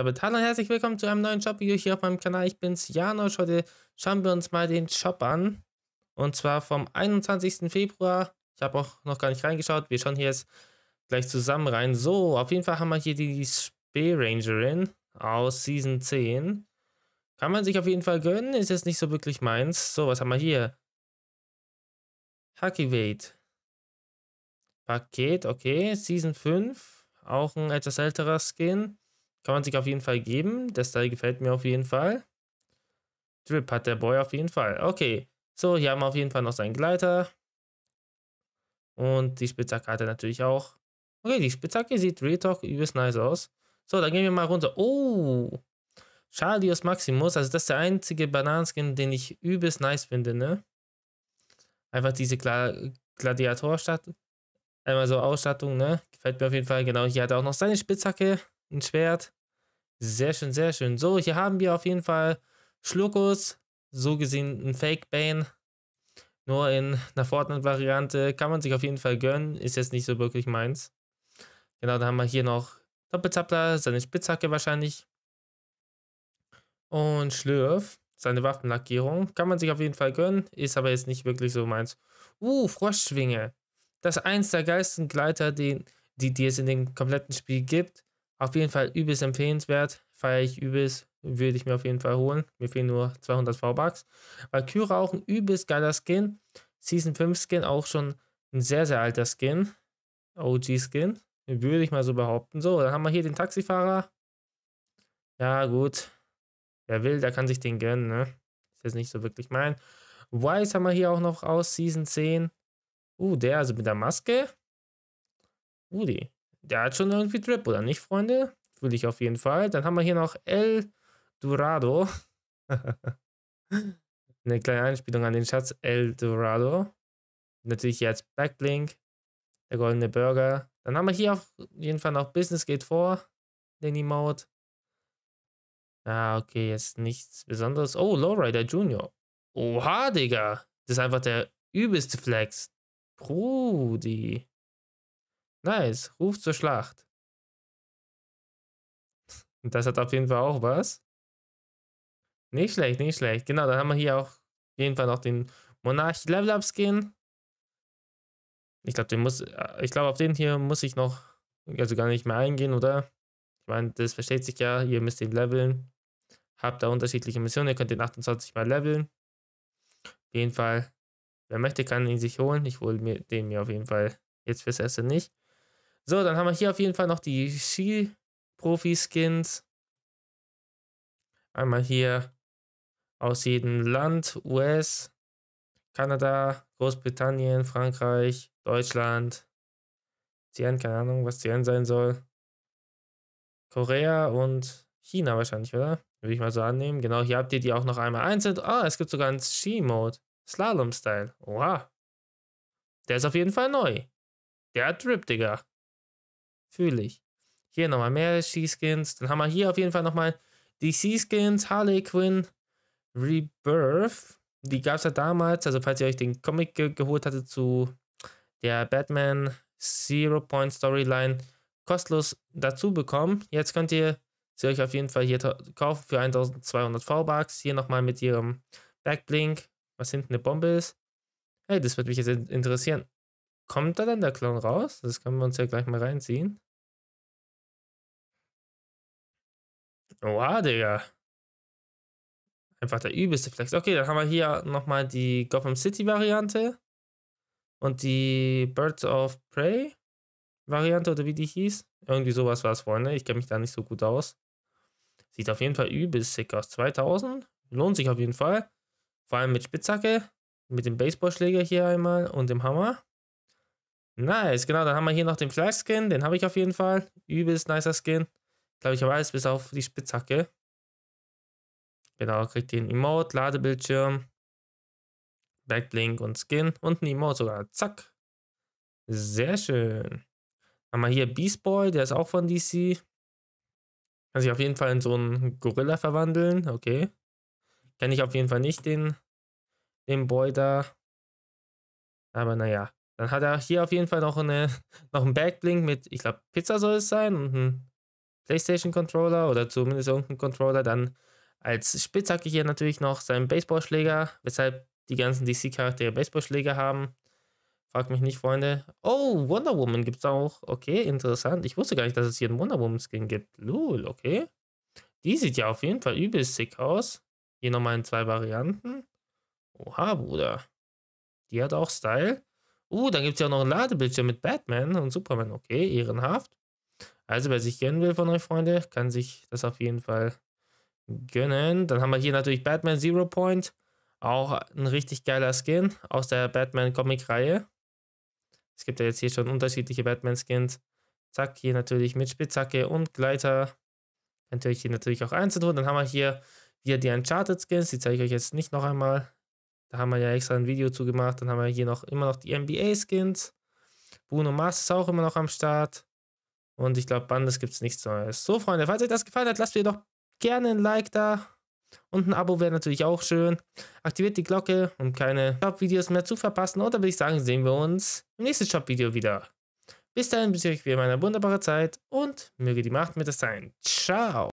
Damit hallo und herzlich willkommen zu einem neuen Shop-Video hier auf meinem Kanal. Ich bin's Janosch. Heute schauen wir uns mal den Shop an. Und zwar vom 21. Februar. Ich habe auch noch gar nicht reingeschaut. Wir schauen hier jetzt gleich zusammen rein. So, auf jeden Fall haben wir hier die Spear Rangerin aus Season 10. Kann man sich auf jeden Fall gönnen. Ist jetzt nicht so wirklich meins. So, was haben wir hier? Hucky Hackivate. Paket, okay. Season 5. Auch ein etwas älterer Skin kann man sich auf jeden Fall geben. Das da gefällt mir auf jeden Fall. Drip hat der Boy auf jeden Fall. Okay, so, hier haben wir auf jeden Fall noch seinen Gleiter. Und die Spitzhacke hat er natürlich auch. Okay, die Spitzhacke sieht Real übelst nice aus. So, dann gehen wir mal runter. Oh, Charlius Maximus. Also das ist der einzige Bananenskin, den ich übelst nice finde, ne? Einfach diese Gla Gladiatorstadt. Einmal so Ausstattung, ne? Gefällt mir auf jeden Fall. Genau, hier hat er auch noch seine Spitzhacke ein Schwert. Sehr schön, sehr schön. So, hier haben wir auf jeden Fall Schluckus. So gesehen ein Fake Bane. Nur in einer Fortnite-Variante kann man sich auf jeden Fall gönnen. Ist jetzt nicht so wirklich meins. Genau, dann haben wir hier noch Doppelzappler, seine Spitzhacke wahrscheinlich. Und Schlürf, seine Waffenlackierung. Kann man sich auf jeden Fall gönnen, ist aber jetzt nicht wirklich so meins. Uh, Froschschwinge. Das ist eins der geilsten Gleiter, den, die, die es in dem kompletten Spiel gibt. Auf jeden Fall übelst empfehlenswert, feiere ich übelst, würde ich mir auf jeden Fall holen. Mir fehlen nur 200 V-Bucks. Valkyra auch ein übelst geiler Skin. Season 5 Skin auch schon ein sehr, sehr alter Skin. OG Skin, würde ich mal so behaupten. So, dann haben wir hier den Taxifahrer. Ja, gut. Wer will, der kann sich den gönnen, ne? Ist jetzt nicht so wirklich mein. Weiß haben wir hier auch noch aus, Season 10. Uh, der also mit der Maske. Uh, die. Der hat schon irgendwie Drip, oder nicht, Freunde? Fühle ich auf jeden Fall. Dann haben wir hier noch El Dorado. Eine kleine Einspielung an den Schatz El Dorado. Natürlich jetzt Backlink, der goldene Burger. Dann haben wir hier auf jeden Fall noch Business geht vor, den Emote. Ah, okay, jetzt nichts Besonderes. Oh, Lowrider Junior. Oha, Digga. Das ist einfach der übelste Flex. Brudi. Nice, Ruf zur Schlacht. Und das hat auf jeden Fall auch was. Nicht schlecht, nicht schlecht. Genau, dann haben wir hier auch auf jeden Fall noch den Monarch Level Up Skin. Ich glaube, den muss, äh, ich glaube, auf den hier muss ich noch, also gar nicht mehr eingehen, oder? Ich meine, das versteht sich ja, ihr müsst den leveln. Habt da unterschiedliche Missionen, ihr könnt den 28 mal leveln. Auf jeden Fall, wer möchte, kann ihn sich holen. Ich hole mir den mir auf jeden Fall jetzt fürs Erste nicht. So, dann haben wir hier auf jeden Fall noch die Ski-Profi-Skins. Einmal hier aus jedem Land, US, Kanada, Großbritannien, Frankreich, Deutschland, Cyan, keine Ahnung, was Cyan sein soll. Korea und China wahrscheinlich, oder? Würde ich mal so annehmen. Genau, hier habt ihr die auch noch einmal einzeln. Ah, es gibt sogar einen Ski-Mode. Slalom-Style. Oha. Der ist auf jeden Fall neu. Der hat Drip, Digga. Fühle ich. Hier nochmal mehr She-Skins. Dann haben wir hier auf jeden Fall nochmal die Sea-Skins, Harley Quinn, Rebirth. Die gab es ja damals. Also, falls ihr euch den Comic ge geholt hatte zu der Batman Zero Point Storyline, kostenlos dazu bekommen. Jetzt könnt ihr sie euch auf jeden Fall hier kaufen für 1200 V-Bucks. Hier nochmal mit ihrem Backblink, was hinten eine Bombe ist. Hey, das würde mich jetzt interessieren. Kommt da dann der Clown raus? Das können wir uns ja gleich mal reinziehen. Oha, Digga. Einfach der übelste Flex. Okay, dann haben wir hier nochmal die Gotham City Variante und die Birds of Prey Variante oder wie die hieß. Irgendwie sowas war es, Freunde. Ne? Ich kenne mich da nicht so gut aus. Sieht auf jeden Fall übelst sick aus. 2000 lohnt sich auf jeden Fall. Vor allem mit Spitzhacke, mit dem Baseballschläger hier einmal und dem Hammer. Nice, genau. Dann haben wir hier noch den Flash-Skin. Den habe ich auf jeden Fall. Übelst nicer Skin. Glaube ich, aber alles bis auf die Spitzhacke. Genau, kriegt den Emote, Ladebildschirm, Backlink und Skin und ein Emote sogar. Zack. Sehr schön. Dann Haben wir hier Beast Boy, der ist auch von DC. Kann sich auf jeden Fall in so einen Gorilla verwandeln. Okay. Kenne ich auf jeden Fall nicht den, den Boy da. Aber naja. Dann hat er hier auf jeden Fall noch, eine, noch einen Backlink mit, ich glaube, Pizza soll es sein und einen PlayStation-Controller oder zumindest irgendeinen Controller. Dann als Spitzhacke hier natürlich noch seinen Baseballschläger, weshalb die ganzen DC-Charaktere Baseballschläger haben. Frag mich nicht, Freunde. Oh, Wonder Woman gibt es auch. Okay, interessant. Ich wusste gar nicht, dass es hier einen Wonder Woman-Skin gibt. Lul, okay. Die sieht ja auf jeden Fall übelst sick aus. Hier nochmal in zwei Varianten. Oha, Bruder. Die hat auch Style. Uh, dann gibt es ja auch noch einen Ladebildschirm mit Batman und Superman. Okay, ehrenhaft. Also, wer sich gönnen will von euch, Freunde, kann sich das auf jeden Fall gönnen. Dann haben wir hier natürlich Batman Zero Point. Auch ein richtig geiler Skin aus der Batman-Comic-Reihe. Es gibt ja jetzt hier schon unterschiedliche Batman-Skins. Zack, hier natürlich mit Spitzhacke und Gleiter. Könnt ihr euch hier natürlich auch einzeln tun. Dann haben wir hier wieder die Uncharted-Skins. Die zeige ich euch jetzt nicht noch einmal. Da haben wir ja extra ein Video zu gemacht. Dann haben wir hier noch immer noch die NBA-Skins. Bruno Mars ist auch immer noch am Start. Und ich glaube, Bandes gibt es nichts Neues. So, Freunde, falls euch das gefallen hat, lasst mir doch gerne ein Like da. Und ein Abo wäre natürlich auch schön. Aktiviert die Glocke, um keine Shop-Videos mehr zu verpassen. Und dann würde ich sagen, sehen wir uns im nächsten Shop-Video wieder. Bis dahin bis ich euch wie immer eine wunderbare Zeit und möge die Macht mit es sein. Ciao.